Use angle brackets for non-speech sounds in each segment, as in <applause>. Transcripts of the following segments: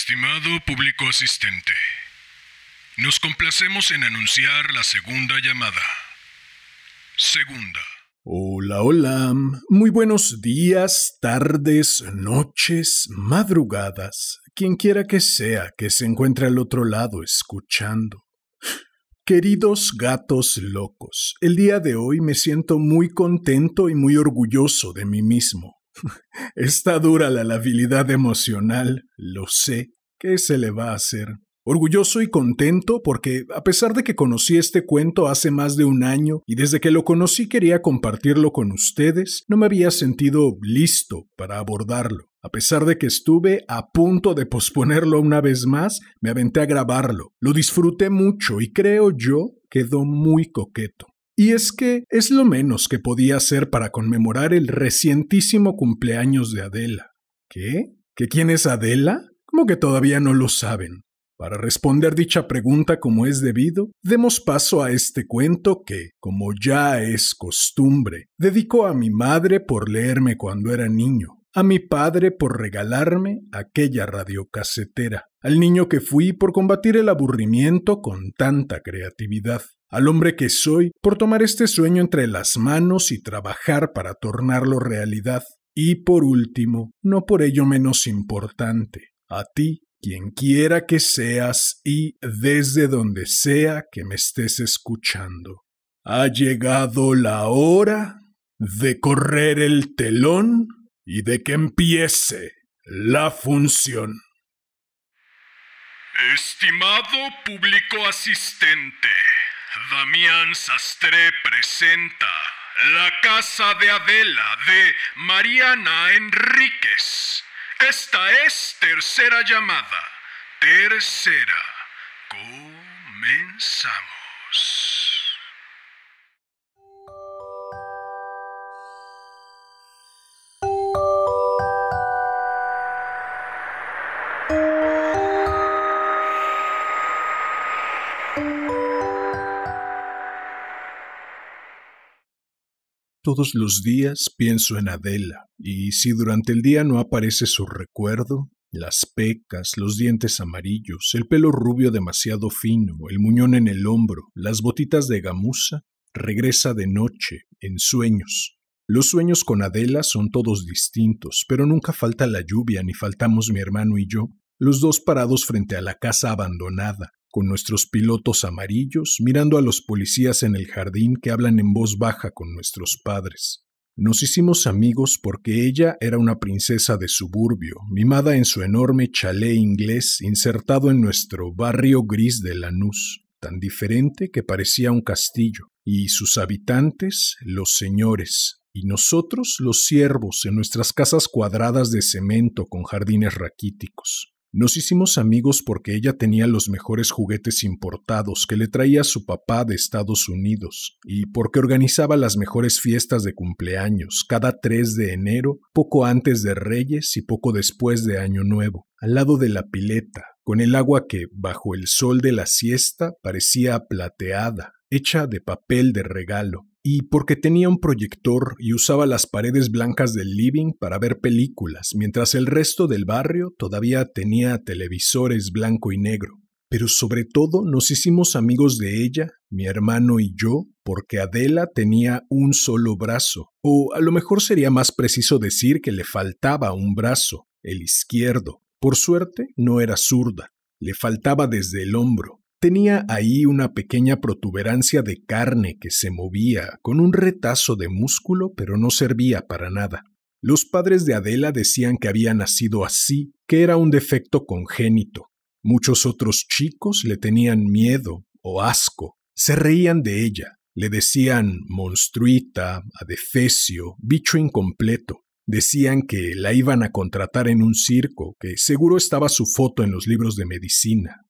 Estimado público asistente, nos complacemos en anunciar la segunda llamada. Segunda. Hola, hola. Muy buenos días, tardes, noches, madrugadas, quien quiera que sea que se encuentre al otro lado escuchando. Queridos gatos locos, el día de hoy me siento muy contento y muy orgulloso de mí mismo <laughs> Está dura la labilidad emocional, lo sé. ¿Qué se le va a hacer? Orgulloso y contento porque, a pesar de que conocí este cuento hace más de un año y desde que lo conocí quería compartirlo con ustedes, no me había sentido listo para abordarlo. A pesar de que estuve a punto de posponerlo una vez más, me aventé a grabarlo. Lo disfruté mucho y creo yo quedó muy coqueto y es que es lo menos que podía hacer para conmemorar el recientísimo cumpleaños de Adela. ¿Qué? ¿Que quién es Adela? Como que todavía no lo saben. Para responder dicha pregunta como es debido, demos paso a este cuento que, como ya es costumbre, dedicó a mi madre por leerme cuando era niño, a mi padre por regalarme aquella radiocasetera, al niño que fui por combatir el aburrimiento con tanta creatividad, al hombre que soy por tomar este sueño entre las manos y trabajar para tornarlo realidad. Y por último, no por ello menos importante, a ti, quien quiera que seas y desde donde sea que me estés escuchando. Ha llegado la hora de correr el telón y de que empiece la función. Estimado público asistente, Damián Sastre presenta La Casa de Adela de Mariana Enríquez. Esta es tercera llamada. Tercera. Comenzamos. todos los días pienso en Adela, y si durante el día no aparece su recuerdo, las pecas, los dientes amarillos, el pelo rubio demasiado fino, el muñón en el hombro, las botitas de gamuza, regresa de noche, en sueños. Los sueños con Adela son todos distintos, pero nunca falta la lluvia ni faltamos mi hermano y yo, los dos parados frente a la casa abandonada, con nuestros pilotos amarillos, mirando a los policías en el jardín que hablan en voz baja con nuestros padres. Nos hicimos amigos porque ella era una princesa de suburbio, mimada en su enorme chalé inglés insertado en nuestro barrio gris de Lanús, tan diferente que parecía un castillo, y sus habitantes, los señores, y nosotros los siervos en nuestras casas cuadradas de cemento con jardines raquíticos. Nos hicimos amigos porque ella tenía los mejores juguetes importados que le traía su papá de Estados Unidos, y porque organizaba las mejores fiestas de cumpleaños cada 3 de enero, poco antes de Reyes y poco después de Año Nuevo, al lado de la pileta, con el agua que, bajo el sol de la siesta, parecía plateada, hecha de papel de regalo, y porque tenía un proyector y usaba las paredes blancas del living para ver películas, mientras el resto del barrio todavía tenía televisores blanco y negro. Pero sobre todo nos hicimos amigos de ella, mi hermano y yo, porque Adela tenía un solo brazo, o a lo mejor sería más preciso decir que le faltaba un brazo, el izquierdo. Por suerte, no era zurda, le faltaba desde el hombro, Tenía ahí una pequeña protuberancia de carne que se movía, con un retazo de músculo, pero no servía para nada. Los padres de Adela decían que había nacido así, que era un defecto congénito. Muchos otros chicos le tenían miedo o asco, se reían de ella, le decían monstruita, adefesio, bicho incompleto. Decían que la iban a contratar en un circo, que seguro estaba su foto en los libros de medicina.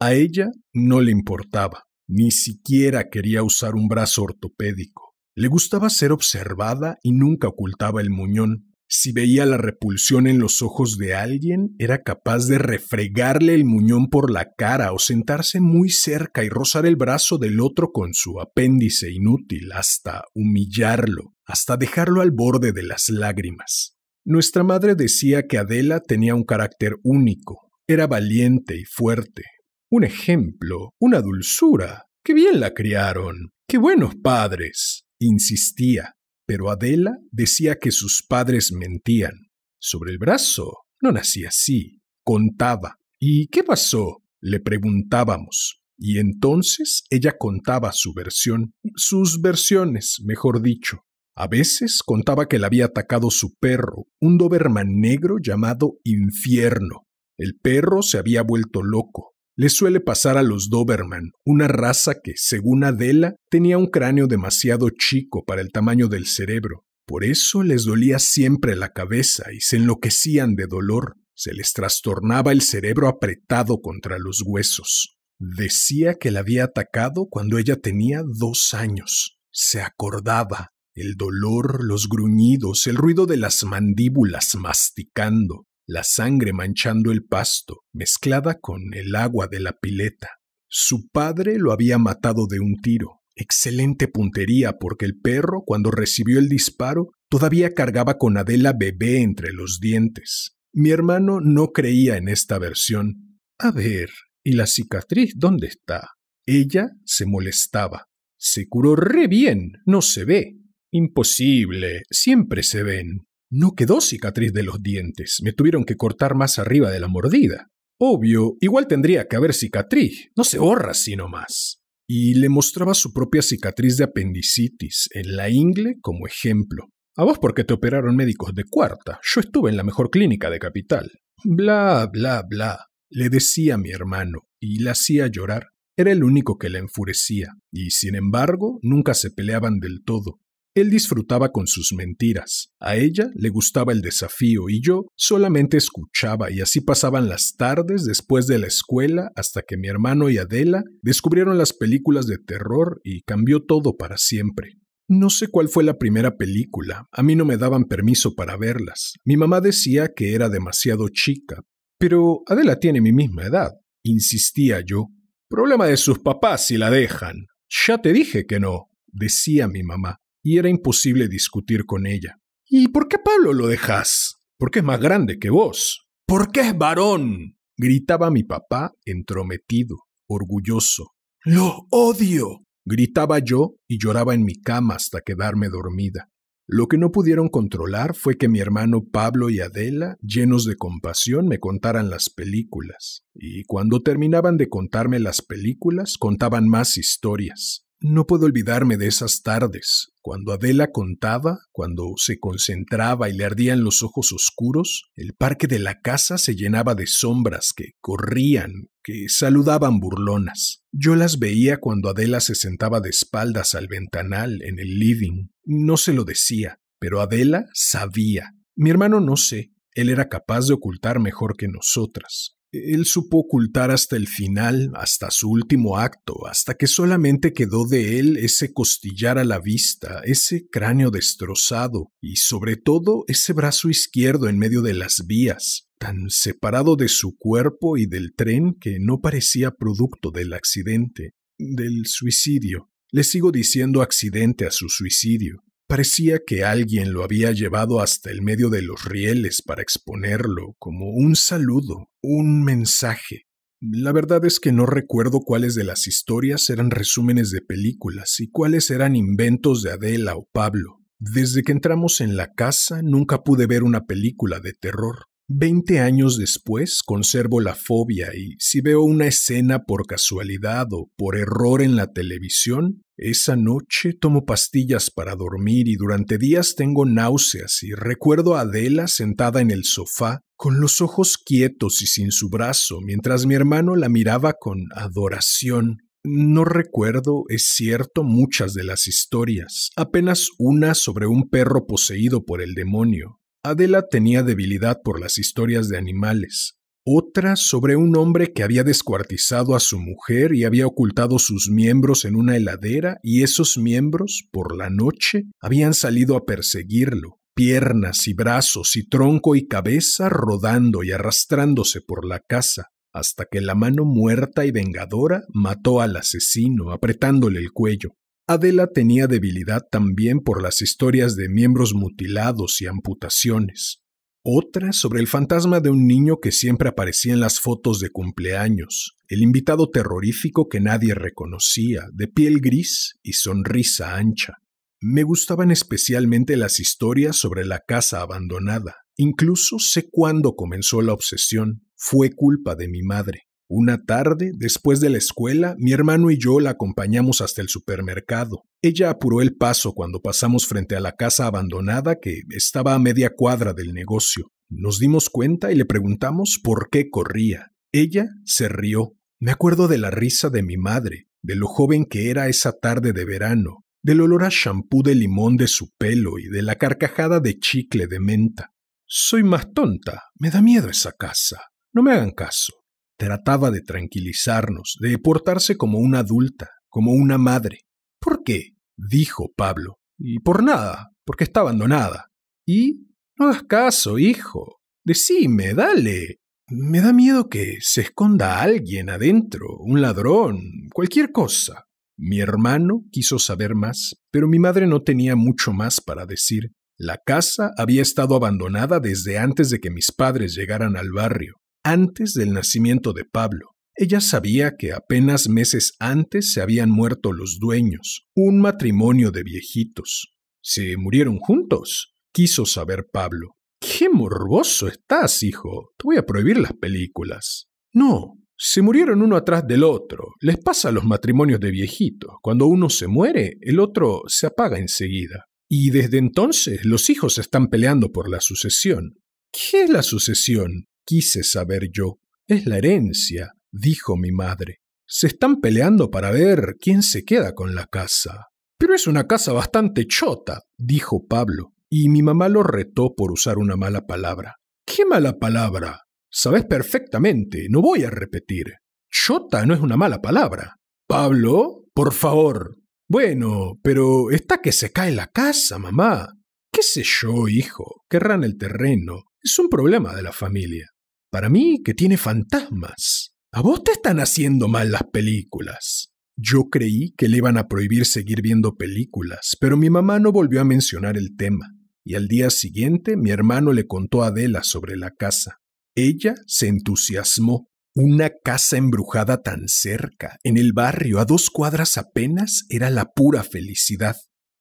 A ella no le importaba, ni siquiera quería usar un brazo ortopédico. Le gustaba ser observada y nunca ocultaba el muñón. Si veía la repulsión en los ojos de alguien, era capaz de refregarle el muñón por la cara o sentarse muy cerca y rozar el brazo del otro con su apéndice inútil hasta humillarlo, hasta dejarlo al borde de las lágrimas. Nuestra madre decía que Adela tenía un carácter único, era valiente y fuerte, un ejemplo, una dulzura. ¡Qué bien la criaron! ¡Qué buenos padres! insistía, pero Adela decía que sus padres mentían. Sobre el brazo no nacía así, contaba. ¿Y qué pasó? le preguntábamos. Y entonces ella contaba su versión, sus versiones, mejor dicho. A veces contaba que le había atacado su perro, un Doberman negro llamado Infierno. El perro se había vuelto loco, le suele pasar a los Doberman, una raza que, según Adela, tenía un cráneo demasiado chico para el tamaño del cerebro. Por eso les dolía siempre la cabeza y se enloquecían de dolor. Se les trastornaba el cerebro apretado contra los huesos. Decía que la había atacado cuando ella tenía dos años. Se acordaba. El dolor, los gruñidos, el ruido de las mandíbulas masticando la sangre manchando el pasto, mezclada con el agua de la pileta. Su padre lo había matado de un tiro. Excelente puntería porque el perro, cuando recibió el disparo, todavía cargaba con Adela bebé entre los dientes. Mi hermano no creía en esta versión. A ver, ¿y la cicatriz dónde está? Ella se molestaba. Se curó re bien, no se ve. Imposible, siempre se ven. No quedó cicatriz de los dientes, me tuvieron que cortar más arriba de la mordida. Obvio, igual tendría que haber cicatriz, no se borra sino más. Y le mostraba su propia cicatriz de apendicitis en la ingle como ejemplo. A vos porque te operaron médicos de cuarta, yo estuve en la mejor clínica de capital. Bla, bla, bla, le decía mi hermano, y la hacía llorar. Era el único que la enfurecía, y sin embargo nunca se peleaban del todo. Él disfrutaba con sus mentiras. A ella le gustaba el desafío y yo solamente escuchaba y así pasaban las tardes después de la escuela hasta que mi hermano y Adela descubrieron las películas de terror y cambió todo para siempre. No sé cuál fue la primera película, a mí no me daban permiso para verlas. Mi mamá decía que era demasiado chica, pero Adela tiene mi misma edad, insistía yo. Problema de sus papás si la dejan. Ya te dije que no, decía mi mamá y era imposible discutir con ella. ¿Y por qué Pablo lo dejas? Porque es más grande que vos. ¿Por qué es varón. gritaba mi papá entrometido, orgulloso. Lo odio. gritaba yo y lloraba en mi cama hasta quedarme dormida. Lo que no pudieron controlar fue que mi hermano Pablo y Adela, llenos de compasión, me contaran las películas, y cuando terminaban de contarme las películas, contaban más historias. No puedo olvidarme de esas tardes, cuando Adela contaba, cuando se concentraba y le ardían los ojos oscuros, el parque de la casa se llenaba de sombras que corrían, que saludaban burlonas. Yo las veía cuando Adela se sentaba de espaldas al ventanal en el living. No se lo decía, pero Adela sabía. Mi hermano no sé, él era capaz de ocultar mejor que nosotras. Él supo ocultar hasta el final, hasta su último acto, hasta que solamente quedó de él ese costillar a la vista, ese cráneo destrozado y sobre todo ese brazo izquierdo en medio de las vías, tan separado de su cuerpo y del tren que no parecía producto del accidente, del suicidio. Le sigo diciendo accidente a su suicidio. Parecía que alguien lo había llevado hasta el medio de los rieles para exponerlo como un saludo, un mensaje. La verdad es que no recuerdo cuáles de las historias eran resúmenes de películas y cuáles eran inventos de Adela o Pablo. Desde que entramos en la casa nunca pude ver una película de terror. Veinte años después conservo la fobia y si veo una escena por casualidad o por error en la televisión, esa noche tomo pastillas para dormir y durante días tengo náuseas y recuerdo a Adela sentada en el sofá, con los ojos quietos y sin su brazo, mientras mi hermano la miraba con adoración. No recuerdo, es cierto, muchas de las historias, apenas una sobre un perro poseído por el demonio, Adela tenía debilidad por las historias de animales, otra sobre un hombre que había descuartizado a su mujer y había ocultado sus miembros en una heladera y esos miembros, por la noche, habían salido a perseguirlo, piernas y brazos y tronco y cabeza rodando y arrastrándose por la casa, hasta que la mano muerta y vengadora mató al asesino, apretándole el cuello. Adela tenía debilidad también por las historias de miembros mutilados y amputaciones. Otra sobre el fantasma de un niño que siempre aparecía en las fotos de cumpleaños, el invitado terrorífico que nadie reconocía, de piel gris y sonrisa ancha. Me gustaban especialmente las historias sobre la casa abandonada. Incluso sé cuándo comenzó la obsesión. Fue culpa de mi madre. Una tarde, después de la escuela, mi hermano y yo la acompañamos hasta el supermercado. Ella apuró el paso cuando pasamos frente a la casa abandonada que estaba a media cuadra del negocio. Nos dimos cuenta y le preguntamos por qué corría. Ella se rió. Me acuerdo de la risa de mi madre, de lo joven que era esa tarde de verano, del olor a champú de limón de su pelo y de la carcajada de chicle de menta. Soy más tonta, me da miedo esa casa. No me hagan caso. Trataba de tranquilizarnos, de portarse como una adulta, como una madre. ¿Por qué? dijo Pablo. Y por nada, porque está abandonada. Y... No hagas caso, hijo. Decime, dale. Me da miedo que se esconda alguien adentro, un ladrón, cualquier cosa. Mi hermano quiso saber más, pero mi madre no tenía mucho más para decir. La casa había estado abandonada desde antes de que mis padres llegaran al barrio antes del nacimiento de Pablo. Ella sabía que apenas meses antes se habían muerto los dueños, un matrimonio de viejitos. ¿Se murieron juntos? quiso saber Pablo. ¡Qué morboso estás, hijo! Te voy a prohibir las películas. No, se murieron uno atrás del otro. Les pasa a los matrimonios de viejitos. Cuando uno se muere, el otro se apaga enseguida. Y desde entonces los hijos están peleando por la sucesión. ¿Qué es la sucesión? quise saber yo. Es la herencia, dijo mi madre. Se están peleando para ver quién se queda con la casa. Pero es una casa bastante chota, dijo Pablo, y mi mamá lo retó por usar una mala palabra. ¿Qué mala palabra? Sabes perfectamente, no voy a repetir. Chota no es una mala palabra. Pablo, por favor. Bueno, pero está que se cae la casa, mamá. ¿Qué sé yo, hijo? Querrán el terreno. Es un problema de la familia. Para mí, que tiene fantasmas. A vos te están haciendo mal las películas. Yo creí que le iban a prohibir seguir viendo películas, pero mi mamá no volvió a mencionar el tema, y al día siguiente mi hermano le contó a Adela sobre la casa. Ella se entusiasmó. Una casa embrujada tan cerca, en el barrio, a dos cuadras apenas, era la pura felicidad.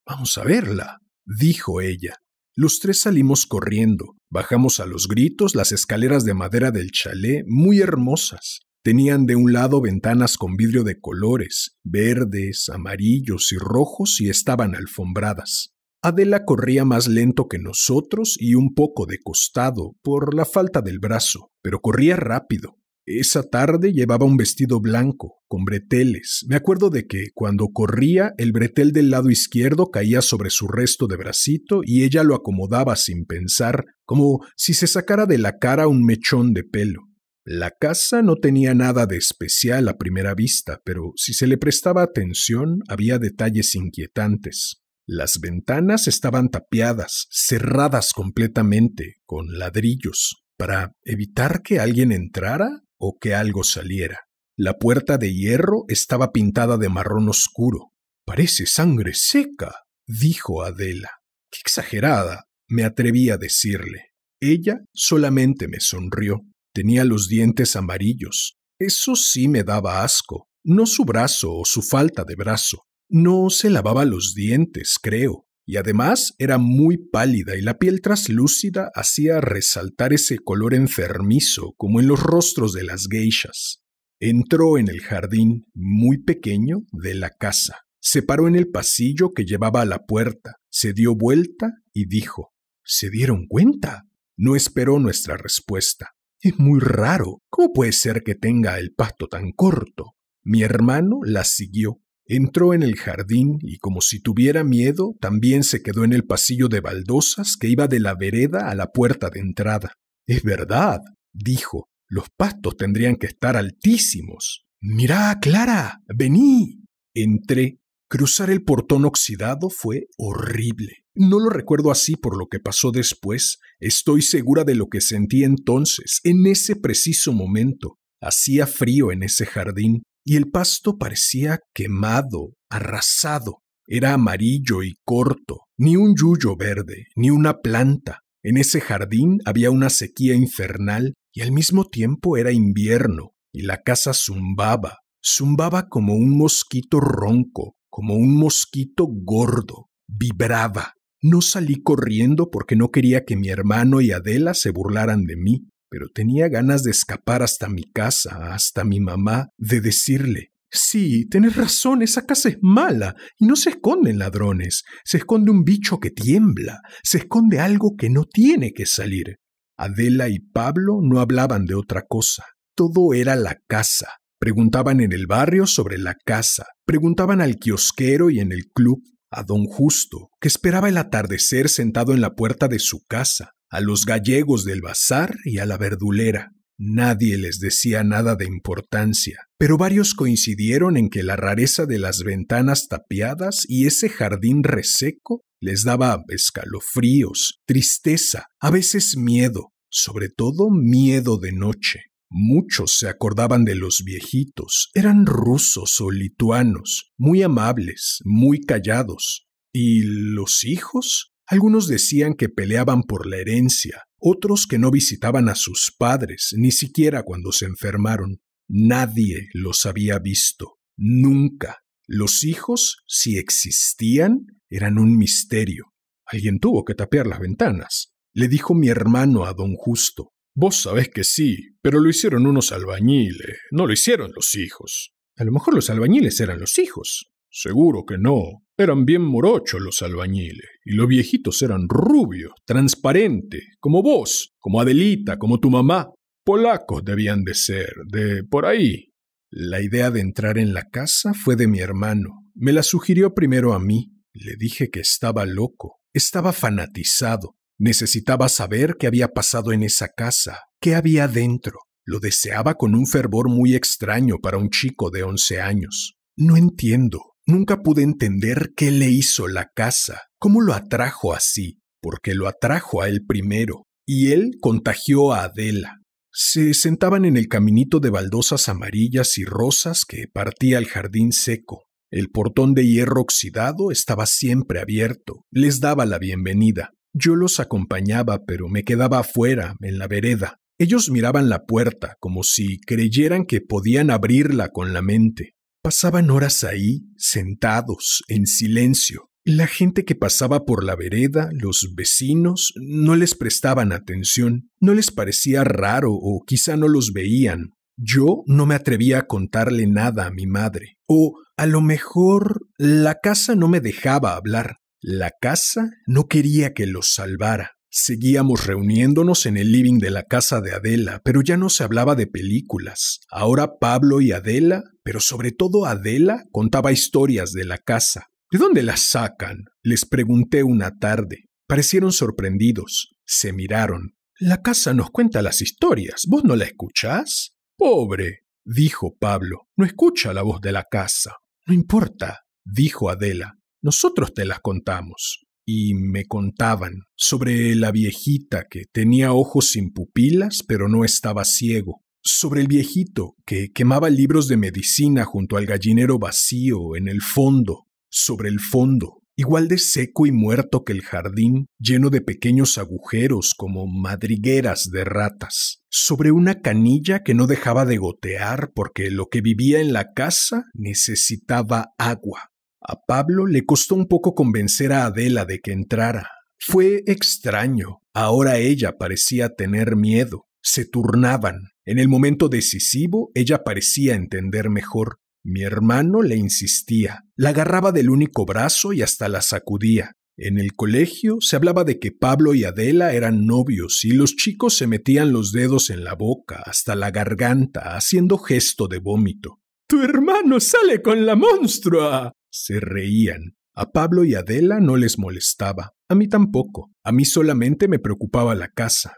Vamos a verla, dijo ella. Los tres salimos corriendo, Bajamos a los gritos las escaleras de madera del chalet, muy hermosas. Tenían de un lado ventanas con vidrio de colores, verdes, amarillos y rojos, y estaban alfombradas. Adela corría más lento que nosotros y un poco de costado, por la falta del brazo, pero corría rápido. Esa tarde llevaba un vestido blanco, con breteles. Me acuerdo de que, cuando corría, el bretel del lado izquierdo caía sobre su resto de bracito y ella lo acomodaba sin pensar, como si se sacara de la cara un mechón de pelo. La casa no tenía nada de especial a primera vista, pero si se le prestaba atención había detalles inquietantes. Las ventanas estaban tapiadas, cerradas completamente, con ladrillos. Para evitar que alguien entrara, o que algo saliera. La puerta de hierro estaba pintada de marrón oscuro. Parece sangre seca, dijo Adela. Qué exagerada, me atreví a decirle. Ella solamente me sonrió. Tenía los dientes amarillos. Eso sí me daba asco. No su brazo o su falta de brazo. No se lavaba los dientes, creo y además era muy pálida y la piel traslúcida hacía resaltar ese color enfermizo como en los rostros de las geishas. Entró en el jardín muy pequeño de la casa, se paró en el pasillo que llevaba a la puerta, se dio vuelta y dijo ¿Se dieron cuenta? No esperó nuestra respuesta. Es muy raro. ¿Cómo puede ser que tenga el pasto tan corto? Mi hermano la siguió Entró en el jardín y como si tuviera miedo, también se quedó en el pasillo de baldosas que iba de la vereda a la puerta de entrada. Es verdad, dijo, los pastos tendrían que estar altísimos. Mirá, Clara, vení. Entré. Cruzar el portón oxidado fue horrible. No lo recuerdo así por lo que pasó después. Estoy segura de lo que sentí entonces, en ese preciso momento. Hacía frío en ese jardín y el pasto parecía quemado, arrasado. Era amarillo y corto, ni un yuyo verde, ni una planta. En ese jardín había una sequía infernal y al mismo tiempo era invierno, y la casa zumbaba, zumbaba como un mosquito ronco, como un mosquito gordo, vibraba. No salí corriendo porque no quería que mi hermano y Adela se burlaran de mí pero tenía ganas de escapar hasta mi casa, hasta mi mamá, de decirle Sí, tenés razón, esa casa es mala, y no se esconden ladrones, se esconde un bicho que tiembla, se esconde algo que no tiene que salir. Adela y Pablo no hablaban de otra cosa, todo era la casa. Preguntaban en el barrio sobre la casa, preguntaban al kiosquero y en el club, a don Justo, que esperaba el atardecer sentado en la puerta de su casa, a los gallegos del bazar y a la verdulera. Nadie les decía nada de importancia, pero varios coincidieron en que la rareza de las ventanas tapiadas y ese jardín reseco les daba escalofríos, tristeza, a veces miedo, sobre todo miedo de noche. Muchos se acordaban de los viejitos, eran rusos o lituanos, muy amables, muy callados. ¿Y los hijos? Algunos decían que peleaban por la herencia, otros que no visitaban a sus padres, ni siquiera cuando se enfermaron. Nadie los había visto, nunca. Los hijos, si existían, eran un misterio. Alguien tuvo que tapear las ventanas. Le dijo mi hermano a don Justo. Vos sabés que sí, pero lo hicieron unos albañiles, no lo hicieron los hijos. A lo mejor los albañiles eran los hijos. Seguro que no. Eran bien morochos los albañiles, y los viejitos eran rubios, transparente como vos, como Adelita, como tu mamá. Polacos debían de ser, de por ahí. La idea de entrar en la casa fue de mi hermano. Me la sugirió primero a mí. Le dije que estaba loco, estaba fanatizado. Necesitaba saber qué había pasado en esa casa, qué había dentro. Lo deseaba con un fervor muy extraño para un chico de once años. No entiendo, Nunca pude entender qué le hizo la casa, cómo lo atrajo así, porque lo atrajo a él primero, y él contagió a Adela. Se sentaban en el caminito de baldosas amarillas y rosas que partía el jardín seco. El portón de hierro oxidado estaba siempre abierto. Les daba la bienvenida. Yo los acompañaba, pero me quedaba afuera, en la vereda. Ellos miraban la puerta, como si creyeran que podían abrirla con la mente. Pasaban horas ahí, sentados, en silencio. La gente que pasaba por la vereda, los vecinos, no les prestaban atención, no les parecía raro o quizá no los veían. Yo no me atrevía a contarle nada a mi madre, o a lo mejor la casa no me dejaba hablar, la casa no quería que los salvara. Seguíamos reuniéndonos en el living de la casa de Adela, pero ya no se hablaba de películas. Ahora Pablo y Adela, pero sobre todo Adela, contaba historias de la casa. ¿De dónde las sacan? Les pregunté una tarde. Parecieron sorprendidos. Se miraron. La casa nos cuenta las historias. ¿Vos no la escuchás? Pobre, dijo Pablo. No escucha la voz de la casa. No importa, dijo Adela. Nosotros te las contamos y me contaban sobre la viejita que tenía ojos sin pupilas pero no estaba ciego, sobre el viejito que quemaba libros de medicina junto al gallinero vacío en el fondo, sobre el fondo, igual de seco y muerto que el jardín, lleno de pequeños agujeros como madrigueras de ratas, sobre una canilla que no dejaba de gotear porque lo que vivía en la casa necesitaba agua, a Pablo le costó un poco convencer a Adela de que entrara. Fue extraño. Ahora ella parecía tener miedo. Se turnaban. En el momento decisivo, ella parecía entender mejor. Mi hermano le insistía. La agarraba del único brazo y hasta la sacudía. En el colegio se hablaba de que Pablo y Adela eran novios y los chicos se metían los dedos en la boca hasta la garganta haciendo gesto de vómito. Tu hermano sale con la monstrua se reían. A Pablo y Adela no les molestaba, a mí tampoco, a mí solamente me preocupaba la casa.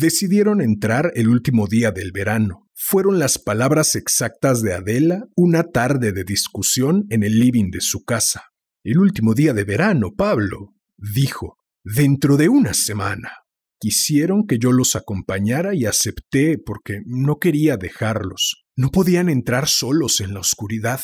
Decidieron entrar el último día del verano. Fueron las palabras exactas de Adela una tarde de discusión en el living de su casa. El último día de verano, Pablo, dijo, dentro de una semana. Quisieron que yo los acompañara y acepté porque no quería dejarlos. No podían entrar solos en la oscuridad.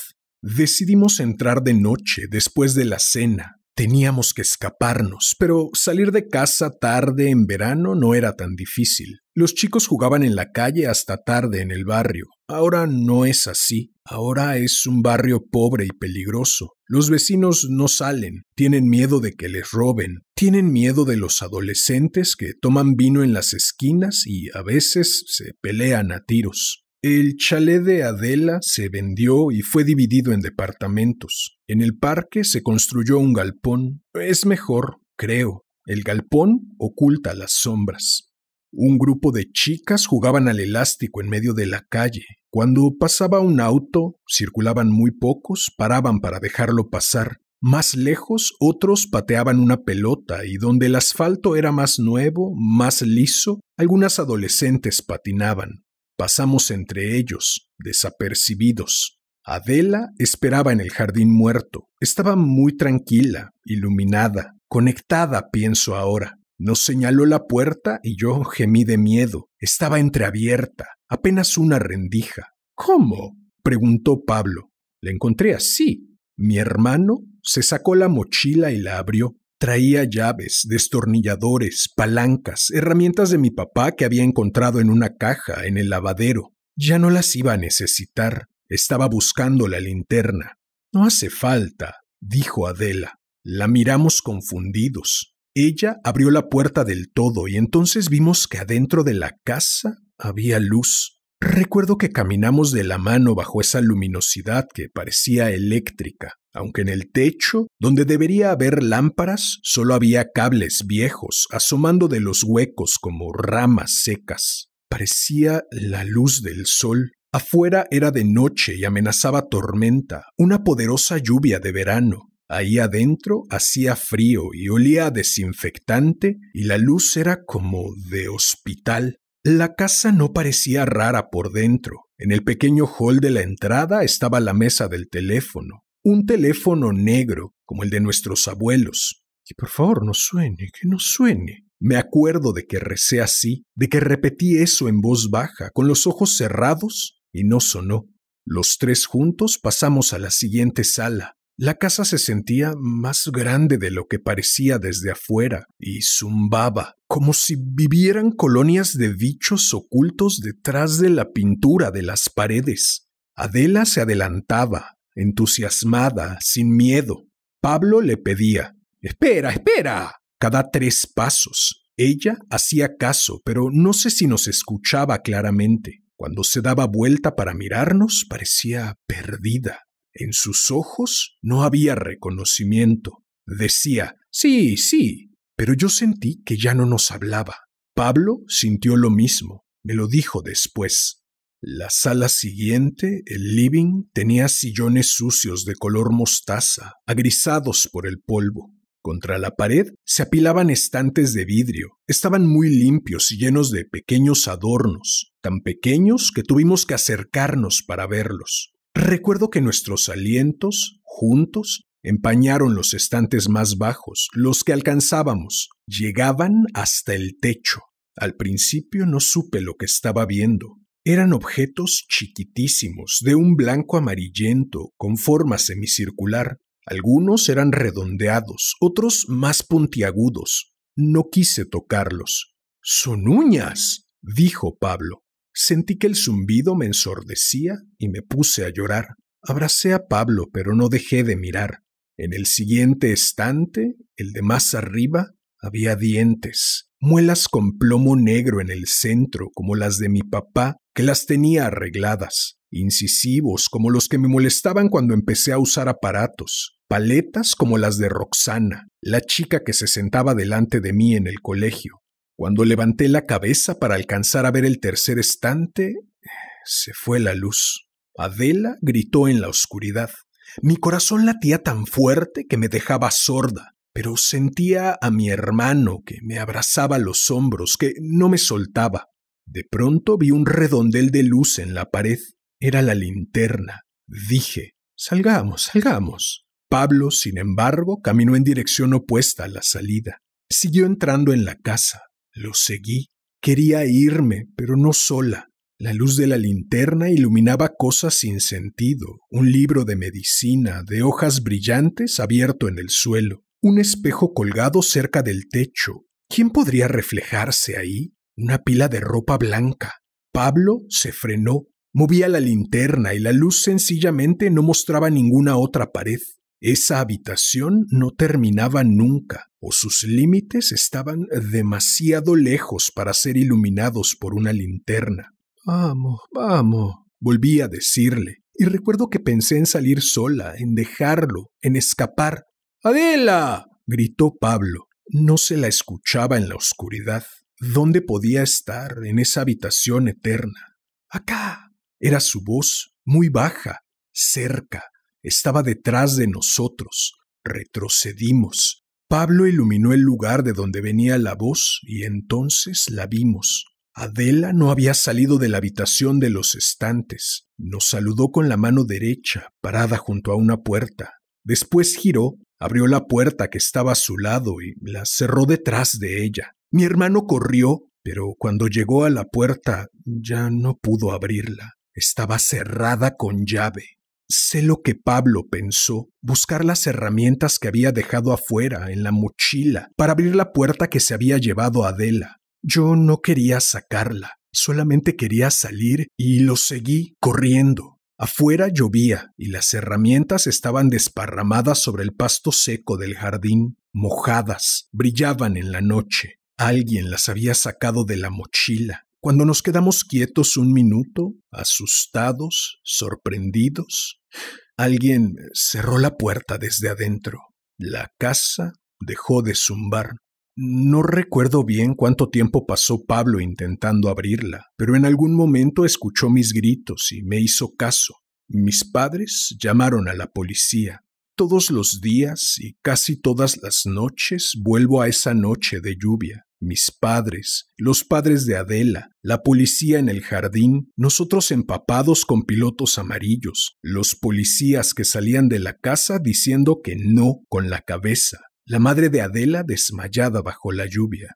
Decidimos entrar de noche después de la cena. Teníamos que escaparnos, pero salir de casa tarde en verano no era tan difícil. Los chicos jugaban en la calle hasta tarde en el barrio. Ahora no es así. Ahora es un barrio pobre y peligroso. Los vecinos no salen, tienen miedo de que les roben, tienen miedo de los adolescentes que toman vino en las esquinas y a veces se pelean a tiros. El chalet de Adela se vendió y fue dividido en departamentos. En el parque se construyó un galpón. Es mejor, creo. El galpón oculta las sombras. Un grupo de chicas jugaban al elástico en medio de la calle. Cuando pasaba un auto, circulaban muy pocos, paraban para dejarlo pasar. Más lejos, otros pateaban una pelota y donde el asfalto era más nuevo, más liso, algunas adolescentes patinaban pasamos entre ellos, desapercibidos. Adela esperaba en el jardín muerto. Estaba muy tranquila, iluminada, conectada, pienso ahora. Nos señaló la puerta y yo gemí de miedo. Estaba entreabierta, apenas una rendija. ¿Cómo? preguntó Pablo. La encontré así. Mi hermano se sacó la mochila y la abrió. Traía llaves, destornilladores, palancas, herramientas de mi papá que había encontrado en una caja en el lavadero. Ya no las iba a necesitar. Estaba buscando la linterna. No hace falta, dijo Adela. La miramos confundidos. Ella abrió la puerta del todo y entonces vimos que adentro de la casa había luz. Recuerdo que caminamos de la mano bajo esa luminosidad que parecía eléctrica aunque en el techo, donde debería haber lámparas, solo había cables viejos asomando de los huecos como ramas secas. Parecía la luz del sol. Afuera era de noche y amenazaba tormenta, una poderosa lluvia de verano. Ahí adentro hacía frío y olía a desinfectante y la luz era como de hospital. La casa no parecía rara por dentro. En el pequeño hall de la entrada estaba la mesa del teléfono, un teléfono negro como el de nuestros abuelos. Que por favor no suene, que no suene. Me acuerdo de que recé así, de que repetí eso en voz baja, con los ojos cerrados, y no sonó. Los tres juntos pasamos a la siguiente sala. La casa se sentía más grande de lo que parecía desde afuera, y zumbaba, como si vivieran colonias de bichos ocultos detrás de la pintura de las paredes. Adela se adelantaba, entusiasmada, sin miedo. Pablo le pedía, Espera, espera, cada tres pasos. Ella hacía caso, pero no sé si nos escuchaba claramente. Cuando se daba vuelta para mirarnos, parecía perdida. En sus ojos no había reconocimiento. Decía, sí, sí, pero yo sentí que ya no nos hablaba. Pablo sintió lo mismo. Me lo dijo después. La sala siguiente, el living, tenía sillones sucios de color mostaza, agrisados por el polvo. Contra la pared se apilaban estantes de vidrio. Estaban muy limpios y llenos de pequeños adornos, tan pequeños que tuvimos que acercarnos para verlos. Recuerdo que nuestros alientos, juntos, empañaron los estantes más bajos, los que alcanzábamos. Llegaban hasta el techo. Al principio no supe lo que estaba viendo. Eran objetos chiquitísimos, de un blanco amarillento, con forma semicircular. Algunos eran redondeados, otros más puntiagudos. No quise tocarlos. Son uñas, dijo Pablo. Sentí que el zumbido me ensordecía y me puse a llorar. Abracé a Pablo, pero no dejé de mirar. En el siguiente estante, el de más arriba, había dientes, muelas con plomo negro en el centro, como las de mi papá que las tenía arregladas, incisivos como los que me molestaban cuando empecé a usar aparatos, paletas como las de Roxana, la chica que se sentaba delante de mí en el colegio. Cuando levanté la cabeza para alcanzar a ver el tercer estante, se fue la luz. Adela gritó en la oscuridad. Mi corazón latía tan fuerte que me dejaba sorda, pero sentía a mi hermano que me abrazaba los hombros, que no me soltaba. De pronto vi un redondel de luz en la pared. Era la linterna. Dije, Salgamos, salgamos. Pablo, sin embargo, caminó en dirección opuesta a la salida. Siguió entrando en la casa. Lo seguí. Quería irme, pero no sola. La luz de la linterna iluminaba cosas sin sentido, un libro de medicina, de hojas brillantes abierto en el suelo, un espejo colgado cerca del techo. ¿Quién podría reflejarse ahí? una pila de ropa blanca. Pablo se frenó, movía la linterna y la luz sencillamente no mostraba ninguna otra pared. Esa habitación no terminaba nunca, o sus límites estaban demasiado lejos para ser iluminados por una linterna. Vamos, vamos, volví a decirle, y recuerdo que pensé en salir sola, en dejarlo, en escapar. Adela. gritó Pablo. No se la escuchaba en la oscuridad. ¿Dónde podía estar en esa habitación eterna? Acá. Era su voz, muy baja, cerca. Estaba detrás de nosotros. Retrocedimos. Pablo iluminó el lugar de donde venía la voz y entonces la vimos. Adela no había salido de la habitación de los estantes. Nos saludó con la mano derecha, parada junto a una puerta. Después giró, abrió la puerta que estaba a su lado y la cerró detrás de ella. Mi hermano corrió, pero cuando llegó a la puerta ya no pudo abrirla. Estaba cerrada con llave. Sé lo que Pablo pensó, buscar las herramientas que había dejado afuera, en la mochila, para abrir la puerta que se había llevado Adela. Yo no quería sacarla, solamente quería salir y lo seguí corriendo. Afuera llovía y las herramientas estaban desparramadas sobre el pasto seco del jardín, mojadas, brillaban en la noche. Alguien las había sacado de la mochila. Cuando nos quedamos quietos un minuto, asustados, sorprendidos, alguien cerró la puerta desde adentro. La casa dejó de zumbar. No recuerdo bien cuánto tiempo pasó Pablo intentando abrirla, pero en algún momento escuchó mis gritos y me hizo caso. Mis padres llamaron a la policía. Todos los días y casi todas las noches vuelvo a esa noche de lluvia. Mis padres, los padres de Adela, la policía en el jardín, nosotros empapados con pilotos amarillos, los policías que salían de la casa diciendo que no con la cabeza, la madre de Adela desmayada bajo la lluvia.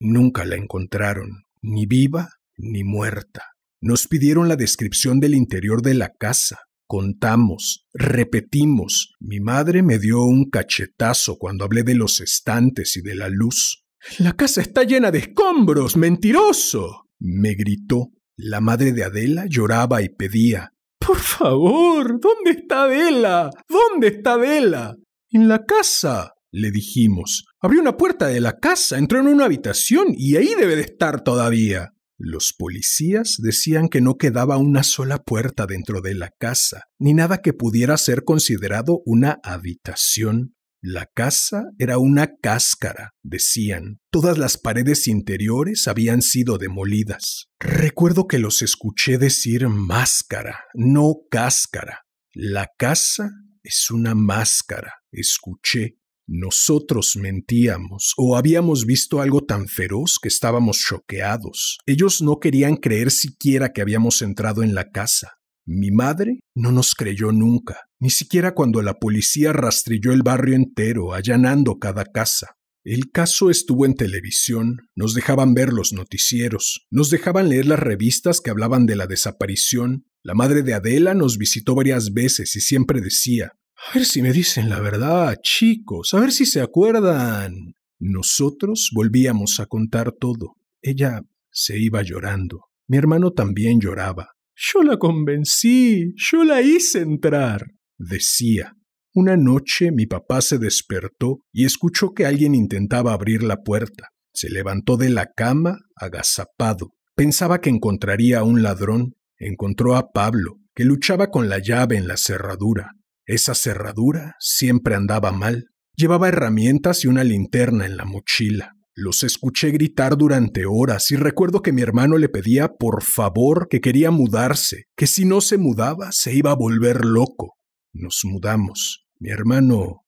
Nunca la encontraron, ni viva ni muerta. Nos pidieron la descripción del interior de la casa, contamos, repetimos. Mi madre me dio un cachetazo cuando hablé de los estantes y de la luz. La casa está llena de escombros, mentiroso. me gritó. La madre de Adela lloraba y pedía Por favor, ¿dónde está Adela? ¿Dónde está Adela? En la casa, le dijimos. Abrió una puerta de la casa, entró en una habitación y ahí debe de estar todavía. Los policías decían que no quedaba una sola puerta dentro de la casa, ni nada que pudiera ser considerado una habitación. La casa era una cáscara, decían. Todas las paredes interiores habían sido demolidas. Recuerdo que los escuché decir máscara, no cáscara. La casa es una máscara, escuché. Nosotros mentíamos o habíamos visto algo tan feroz que estábamos choqueados. Ellos no querían creer siquiera que habíamos entrado en la casa. Mi madre no nos creyó nunca, ni siquiera cuando la policía rastrilló el barrio entero, allanando cada casa. El caso estuvo en televisión, nos dejaban ver los noticieros, nos dejaban leer las revistas que hablaban de la desaparición. La madre de Adela nos visitó varias veces y siempre decía, a ver si me dicen la verdad, chicos, a ver si se acuerdan. Nosotros volvíamos a contar todo. Ella se iba llorando. Mi hermano también lloraba. Yo la convencí, yo la hice entrar, decía. Una noche mi papá se despertó y escuchó que alguien intentaba abrir la puerta. Se levantó de la cama, agazapado. Pensaba que encontraría a un ladrón. Encontró a Pablo, que luchaba con la llave en la cerradura. Esa cerradura siempre andaba mal. Llevaba herramientas y una linterna en la mochila. Los escuché gritar durante horas y recuerdo que mi hermano le pedía por favor que quería mudarse, que si no se mudaba se iba a volver loco. Nos mudamos. Mi hermano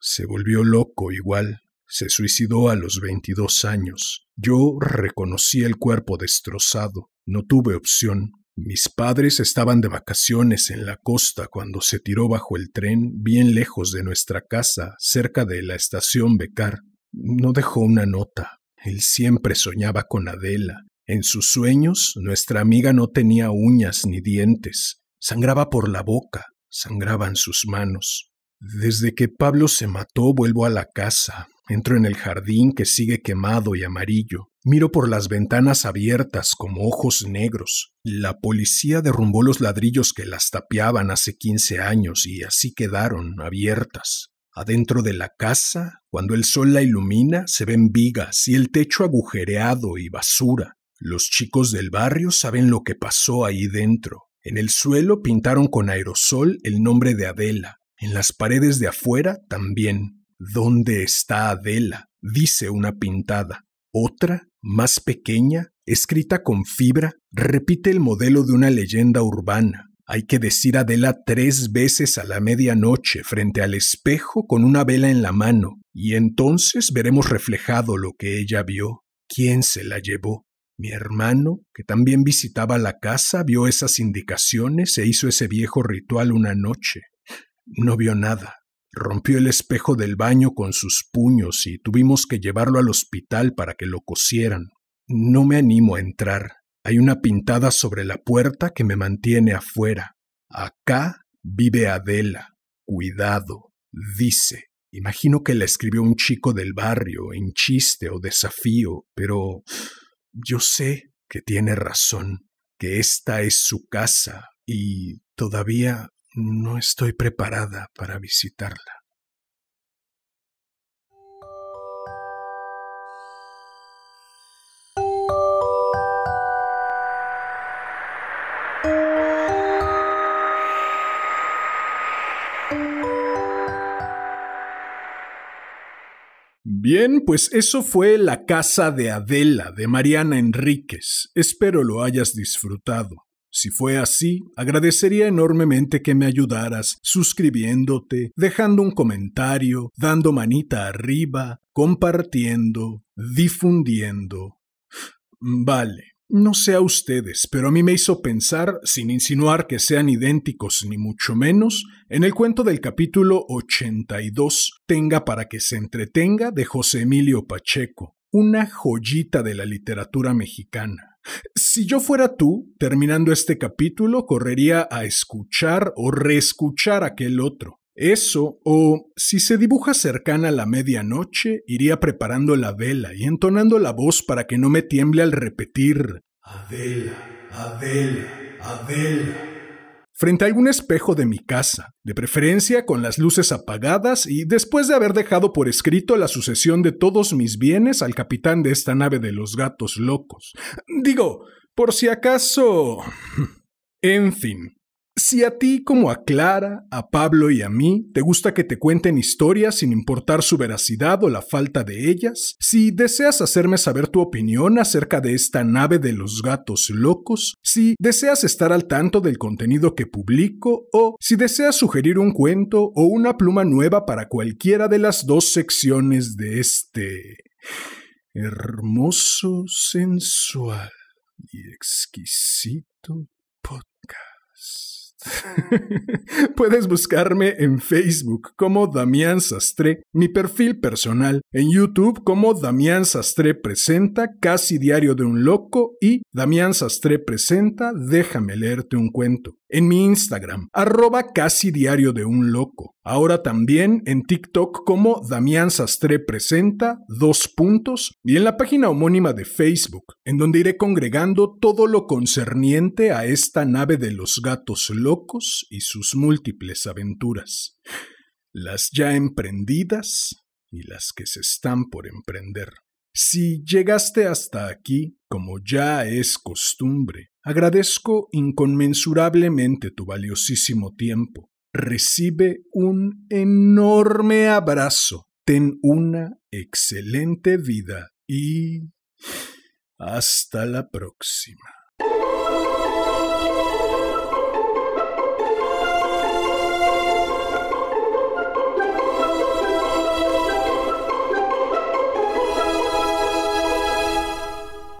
se volvió loco igual. Se suicidó a los 22 años. Yo reconocí el cuerpo destrozado. No tuve opción. Mis padres estaban de vacaciones en la costa cuando se tiró bajo el tren bien lejos de nuestra casa, cerca de la estación Becar. No dejó una nota. Él siempre soñaba con Adela. En sus sueños, nuestra amiga no tenía uñas ni dientes. Sangraba por la boca, sangraban sus manos. Desde que Pablo se mató vuelvo a la casa, Entro en el jardín que sigue quemado y amarillo. Miro por las ventanas abiertas como ojos negros. La policía derrumbó los ladrillos que las tapiaban hace quince años y así quedaron abiertas. Adentro de la casa, cuando el sol la ilumina, se ven vigas y el techo agujereado y basura. Los chicos del barrio saben lo que pasó ahí dentro. En el suelo pintaron con aerosol el nombre de Adela. En las paredes de afuera también. ¿Dónde está Adela? dice una pintada. Otra, más pequeña, escrita con fibra, repite el modelo de una leyenda urbana. Hay que decir Adela tres veces a la medianoche frente al espejo con una vela en la mano, y entonces veremos reflejado lo que ella vio. ¿Quién se la llevó? Mi hermano, que también visitaba la casa, vio esas indicaciones e hizo ese viejo ritual una noche. No vio nada, Rompió el espejo del baño con sus puños y tuvimos que llevarlo al hospital para que lo cosieran. No me animo a entrar. Hay una pintada sobre la puerta que me mantiene afuera. Acá vive Adela. Cuidado, dice. Imagino que la escribió un chico del barrio, en chiste o desafío, pero yo sé que tiene razón, que esta es su casa y todavía no estoy preparada para visitarla. Bien, pues eso fue La Casa de Adela de Mariana Enríquez. Espero lo hayas disfrutado. Si fue así, agradecería enormemente que me ayudaras suscribiéndote, dejando un comentario, dando manita arriba, compartiendo, difundiendo. Vale, no sé a ustedes, pero a mí me hizo pensar, sin insinuar que sean idénticos ni mucho menos, en el cuento del capítulo 82, Tenga para que se entretenga, de José Emilio Pacheco, una joyita de la literatura mexicana. Si yo fuera tú, terminando este capítulo, correría a escuchar o reescuchar aquel otro. Eso, o si se dibuja cercana la medianoche, iría preparando la vela y entonando la voz para que no me tiemble al repetir Adela, Adela, Adela frente a algún espejo de mi casa, de preferencia con las luces apagadas y después de haber dejado por escrito la sucesión de todos mis bienes al capitán de esta nave de los gatos locos. Digo, por si acaso... <laughs> En fin, si a ti, como a Clara, a Pablo y a mí, te gusta que te cuenten historias sin importar su veracidad o la falta de ellas, si deseas hacerme saber tu opinión acerca de esta nave de los gatos locos, si deseas estar al tanto del contenido que publico o si deseas sugerir un cuento o una pluma nueva para cualquiera de las dos secciones de este hermoso, sensual y exquisito podcast. <laughs> Puedes buscarme en Facebook como Damián Sastre, mi perfil personal, en YouTube como Damián Sastre Presenta, Casi Diario de un Loco y Damián Sastre Presenta, Déjame leerte un cuento en mi Instagram, arroba casi diario de un loco. Ahora también en TikTok como Damián Sastre Presenta, dos puntos, y en la página homónima de Facebook, en donde iré congregando todo lo concerniente a esta nave de los gatos locos y sus múltiples aventuras, las ya emprendidas y las que se están por emprender. Si llegaste hasta aquí, como ya es costumbre, agradezco inconmensurablemente tu valiosísimo tiempo. Recibe un enorme abrazo. Ten una excelente vida y hasta la próxima.